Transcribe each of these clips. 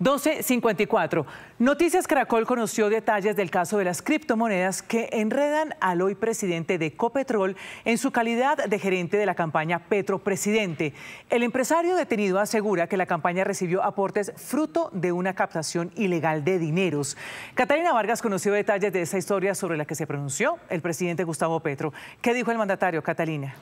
12.54. Noticias Caracol conoció detalles del caso de las criptomonedas que enredan al hoy presidente de Copetrol en su calidad de gerente de la campaña Petro Presidente. El empresario detenido asegura que la campaña recibió aportes fruto de una captación ilegal de dineros. Catalina Vargas conoció detalles de esa historia sobre la que se pronunció el presidente Gustavo Petro. ¿Qué dijo el mandatario, Catalina?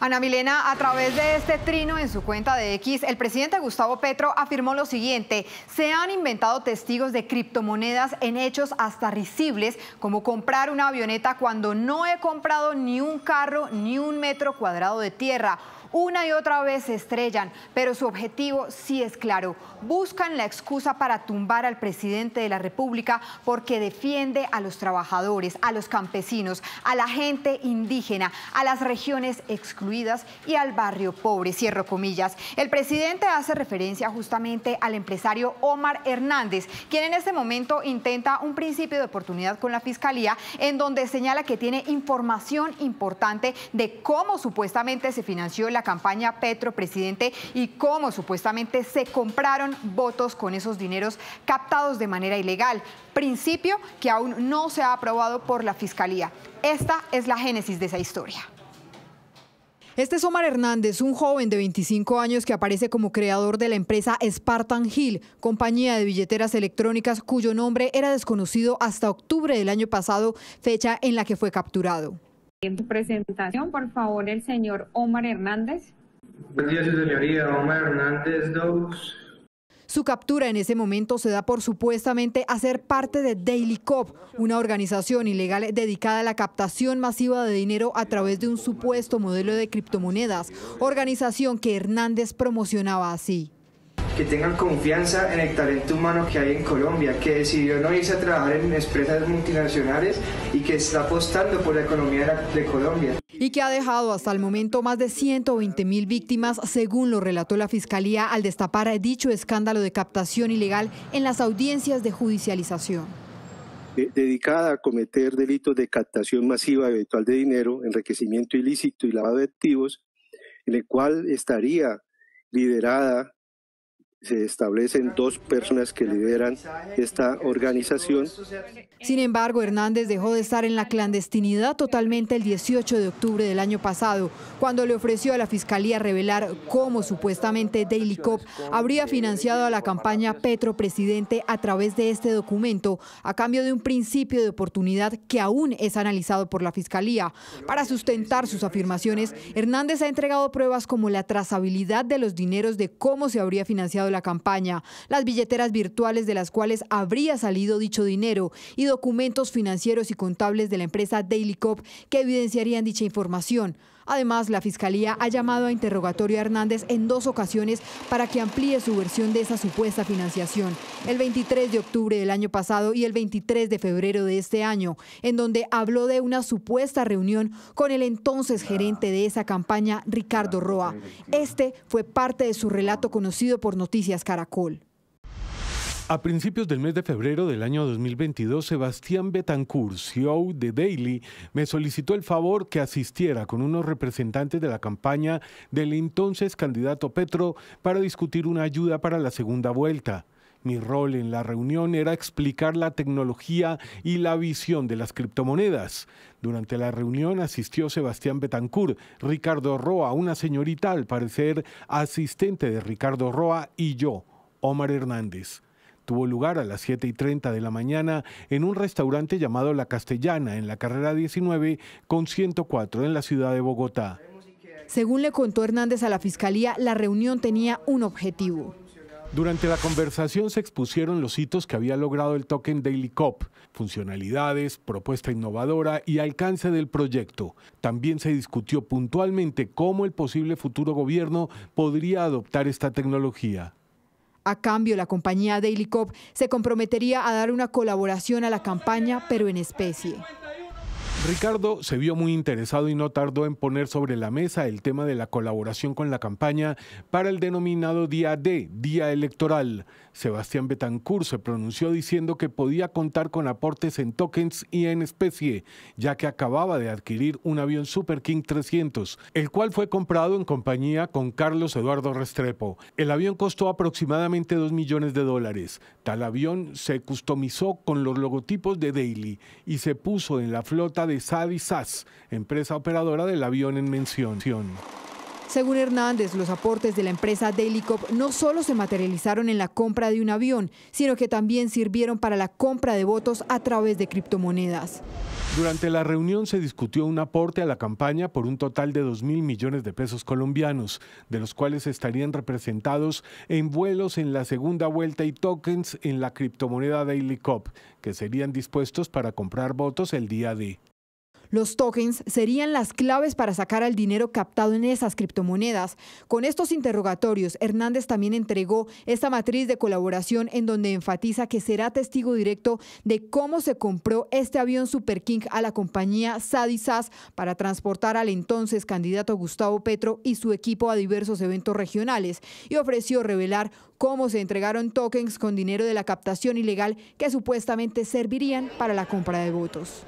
Ana Milena, a través de este trino en su cuenta de X, el presidente Gustavo Petro afirmó lo siguiente. Se han inventado testigos de criptomonedas en hechos hasta risibles, como comprar una avioneta cuando no he comprado ni un carro ni un metro cuadrado de tierra una y otra vez se estrellan, pero su objetivo sí es claro. Buscan la excusa para tumbar al presidente de la República porque defiende a los trabajadores, a los campesinos, a la gente indígena, a las regiones excluidas y al barrio pobre. Cierro comillas. El presidente hace referencia justamente al empresario Omar Hernández, quien en este momento intenta un principio de oportunidad con la Fiscalía, en donde señala que tiene información importante de cómo supuestamente se financió la campaña Petro, presidente, y cómo supuestamente se compraron votos con esos dineros captados de manera ilegal, principio que aún no se ha aprobado por la Fiscalía. Esta es la génesis de esa historia. Este es Omar Hernández, un joven de 25 años que aparece como creador de la empresa Spartan Hill, compañía de billeteras electrónicas cuyo nombre era desconocido hasta octubre del año pasado, fecha en la que fue capturado presentación, por favor, el señor Omar Hernández. Buenos días, señoría. Omar Hernández Su captura en ese momento se da por supuestamente hacer parte de Daily Cop, una organización ilegal dedicada a la captación masiva de dinero a través de un supuesto modelo de criptomonedas, organización que Hernández promocionaba así que tengan confianza en el talento humano que hay en Colombia, que decidió no irse a trabajar en empresas multinacionales y que está apostando por la economía de Colombia y que ha dejado hasta el momento más de 120 mil víctimas, según lo relató la Fiscalía al destapar dicho escándalo de captación ilegal en las audiencias de judicialización. Eh, dedicada a cometer delitos de captación masiva eventual de dinero, enriquecimiento ilícito y lavado de activos, en el cual estaría liderada se establecen dos personas que lideran esta organización. Sin embargo, Hernández dejó de estar en la clandestinidad totalmente el 18 de octubre del año pasado, cuando le ofreció a la Fiscalía revelar cómo supuestamente Daily Cop habría financiado a la campaña Petro Presidente a través de este documento, a cambio de un principio de oportunidad que aún es analizado por la Fiscalía. Para sustentar sus afirmaciones, Hernández ha entregado pruebas como la trazabilidad de los dineros de cómo se habría financiado la campaña, las billeteras virtuales de las cuales habría salido dicho dinero y documentos financieros y contables de la empresa Dailycop que evidenciarían dicha información. Además, la Fiscalía ha llamado a interrogatorio a Hernández en dos ocasiones para que amplíe su versión de esa supuesta financiación, el 23 de octubre del año pasado y el 23 de febrero de este año, en donde habló de una supuesta reunión con el entonces gerente de esa campaña, Ricardo Roa. Este fue parte de su relato conocido por Noticias Caracol. A principios del mes de febrero del año 2022, Sebastián Betancourt, CEO de Daily, me solicitó el favor que asistiera con unos representantes de la campaña del entonces candidato Petro para discutir una ayuda para la segunda vuelta. Mi rol en la reunión era explicar la tecnología y la visión de las criptomonedas. Durante la reunión asistió Sebastián Betancourt, Ricardo Roa, una señorita al parecer asistente de Ricardo Roa y yo, Omar Hernández tuvo lugar a las 7 y 30 de la mañana en un restaurante llamado La Castellana, en la carrera 19 con 104 en la ciudad de Bogotá. Según le contó Hernández a la fiscalía, la reunión tenía un objetivo. Durante la conversación se expusieron los hitos que había logrado el token Daily Cop, funcionalidades, propuesta innovadora y alcance del proyecto. También se discutió puntualmente cómo el posible futuro gobierno podría adoptar esta tecnología. A cambio, la compañía Daily Cop se comprometería a dar una colaboración a la campaña, pero en especie. Ricardo se vio muy interesado y no tardó en poner sobre la mesa el tema de la colaboración con la campaña para el denominado Día D, Día Electoral. Sebastián Betancourt se pronunció diciendo que podía contar con aportes en tokens y en especie, ya que acababa de adquirir un avión Super King 300, el cual fue comprado en compañía con Carlos Eduardo Restrepo. El avión costó aproximadamente 2 millones de dólares. Tal avión se customizó con los logotipos de Daily y se puso en la flota de de Sadisas, empresa operadora del avión en mención. Según Hernández, los aportes de la empresa Dailycop no solo se materializaron en la compra de un avión, sino que también sirvieron para la compra de votos a través de criptomonedas. Durante la reunión se discutió un aporte a la campaña por un total de 2 mil millones de pesos colombianos, de los cuales estarían representados en vuelos en la segunda vuelta y tokens en la criptomoneda Dailycop, que serían dispuestos para comprar votos el día de. Los tokens serían las claves para sacar el dinero captado en esas criptomonedas. Con estos interrogatorios, Hernández también entregó esta matriz de colaboración en donde enfatiza que será testigo directo de cómo se compró este avión Super King a la compañía Sadisas para transportar al entonces candidato Gustavo Petro y su equipo a diversos eventos regionales y ofreció revelar cómo se entregaron tokens con dinero de la captación ilegal que supuestamente servirían para la compra de votos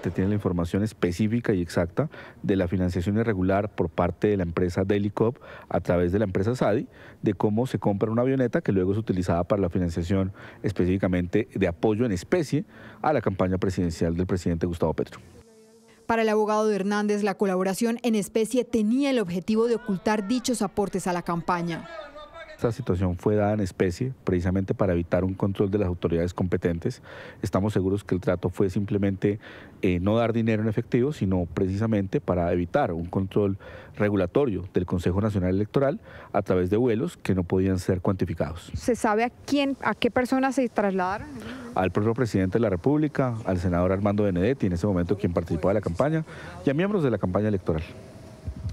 te tiene la información específica y exacta de la financiación irregular por parte de la empresa Delicop a través de la empresa SADI, de cómo se compra una avioneta que luego es utilizada para la financiación específicamente de apoyo en especie a la campaña presidencial del presidente Gustavo Petro. Para el abogado de Hernández, la colaboración en especie tenía el objetivo de ocultar dichos aportes a la campaña. Esta situación fue dada en especie precisamente para evitar un control de las autoridades competentes. Estamos seguros que el trato fue simplemente eh, no dar dinero en efectivo, sino precisamente para evitar un control regulatorio del Consejo Nacional Electoral a través de vuelos que no podían ser cuantificados. ¿Se sabe a quién, a qué personas se trasladaron? Al propio presidente de la República, al senador Armando Benedetti, en ese momento quien participó de la campaña, y a miembros de la campaña electoral.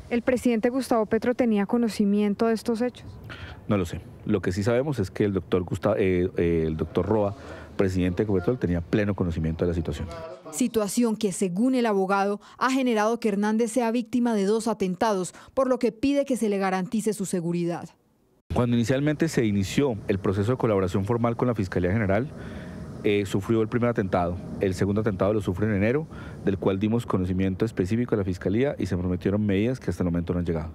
¿El presidente Gustavo Petro tenía conocimiento de estos hechos? No lo sé. Lo que sí sabemos es que el doctor, Gustavo, eh, eh, el doctor Roa, presidente de tenía pleno conocimiento de la situación. Situación que, según el abogado, ha generado que Hernández sea víctima de dos atentados, por lo que pide que se le garantice su seguridad. Cuando inicialmente se inició el proceso de colaboración formal con la Fiscalía General, eh, sufrió el primer atentado. El segundo atentado lo sufrió en enero, del cual dimos conocimiento específico a la Fiscalía y se prometieron medidas que hasta el momento no han llegado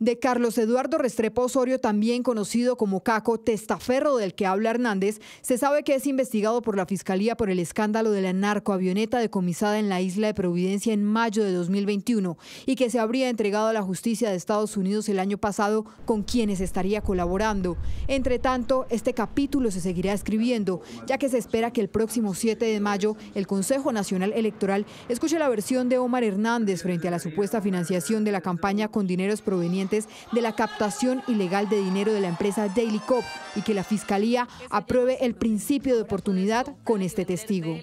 de Carlos Eduardo Restrepo Osorio, también conocido como Caco Testaferro, del que habla Hernández, se sabe que es investigado por la Fiscalía por el escándalo de la narcoavioneta decomisada en la isla de Providencia en mayo de 2021 y que se habría entregado a la justicia de Estados Unidos el año pasado con quienes estaría colaborando. Entre tanto, este capítulo se seguirá escribiendo, ya que se espera que el próximo 7 de mayo el Consejo Nacional Electoral escuche la versión de Omar Hernández frente a la supuesta financiación de la campaña con dineros provenientes de la captación ilegal de dinero de la empresa Daily Cop y que la Fiscalía apruebe el principio de oportunidad con este testigo.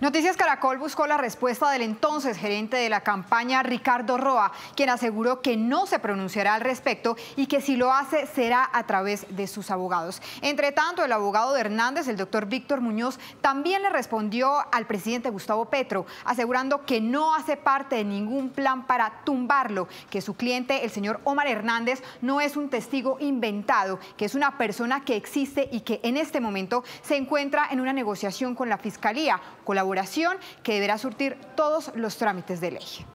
Noticias Caracol buscó la respuesta del entonces gerente de la campaña, Ricardo Roa, quien aseguró que no se pronunciará al respecto y que si lo hace será a través de sus abogados. Entre tanto, el abogado de Hernández, el doctor Víctor Muñoz, también le respondió al presidente Gustavo Petro, asegurando que no hace parte de ningún plan para tumbarlo, que su cliente el señor Omar Hernández no es un testigo inventado, que es una persona que existe y que en este momento se encuentra en una negociación con la Fiscalía, colaboración que deberá surtir todos los trámites de ley.